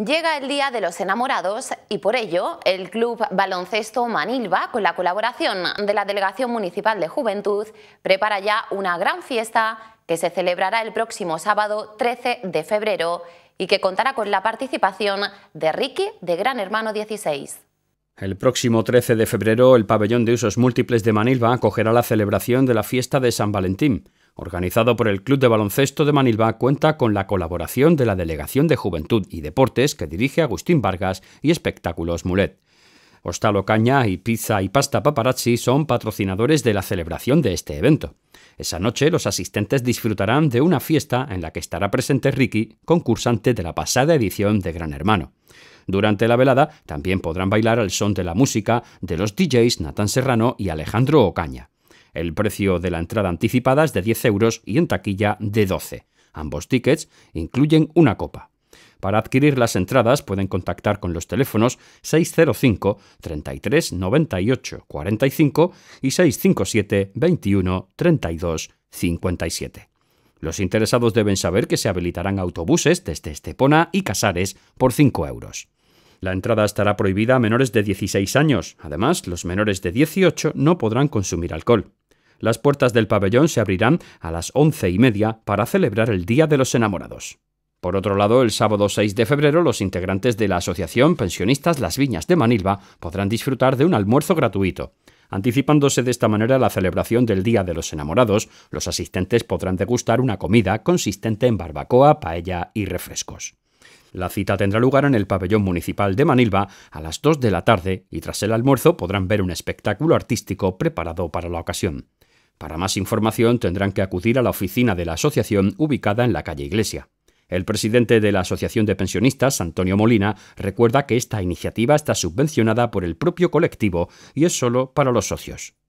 Llega el Día de los Enamorados y por ello el Club Baloncesto Manilva, con la colaboración de la Delegación Municipal de Juventud, prepara ya una gran fiesta que se celebrará el próximo sábado 13 de febrero y que contará con la participación de Ricky de Gran Hermano 16. El próximo 13 de febrero el pabellón de usos múltiples de Manilva acogerá la celebración de la fiesta de San Valentín organizado por el Club de Baloncesto de Manilva, cuenta con la colaboración de la Delegación de Juventud y Deportes que dirige Agustín Vargas y Espectáculos Mulet. Hostal Ocaña y Pizza y Pasta Paparazzi son patrocinadores de la celebración de este evento. Esa noche los asistentes disfrutarán de una fiesta en la que estará presente Ricky, concursante de la pasada edición de Gran Hermano. Durante la velada también podrán bailar al son de la música de los DJs Nathan Serrano y Alejandro Ocaña. El precio de la entrada anticipada es de 10 euros y en taquilla de 12. Ambos tickets incluyen una copa. Para adquirir las entradas pueden contactar con los teléfonos 605 33 98 45 y 657 21 32 57. Los interesados deben saber que se habilitarán autobuses desde Estepona y Casares por 5 euros. La entrada estará prohibida a menores de 16 años. Además, los menores de 18 no podrán consumir alcohol. Las puertas del pabellón se abrirán a las once y media para celebrar el Día de los Enamorados. Por otro lado, el sábado 6 de febrero, los integrantes de la Asociación Pensionistas Las Viñas de Manilva podrán disfrutar de un almuerzo gratuito. Anticipándose de esta manera la celebración del Día de los Enamorados, los asistentes podrán degustar una comida consistente en barbacoa, paella y refrescos. La cita tendrá lugar en el pabellón municipal de Manilva a las 2 de la tarde y tras el almuerzo podrán ver un espectáculo artístico preparado para la ocasión. Para más información tendrán que acudir a la oficina de la asociación ubicada en la calle Iglesia. El presidente de la Asociación de Pensionistas, Antonio Molina, recuerda que esta iniciativa está subvencionada por el propio colectivo y es solo para los socios.